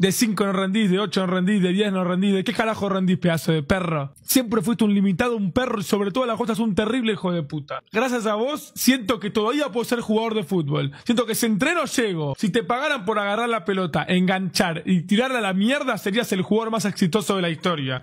De 5 no rendís, de 8 no rendís, de 10 no rendís, de qué carajo rendís, pedazo de perro. Siempre fuiste un limitado, un perro y sobre todo las cosas un terrible hijo de puta. Gracias a vos, siento que todavía puedo ser jugador de fútbol. Siento que si entreno llego. Si te pagaran por agarrar la pelota, enganchar y tirarla a la mierda, serías el jugador más exitoso de la historia.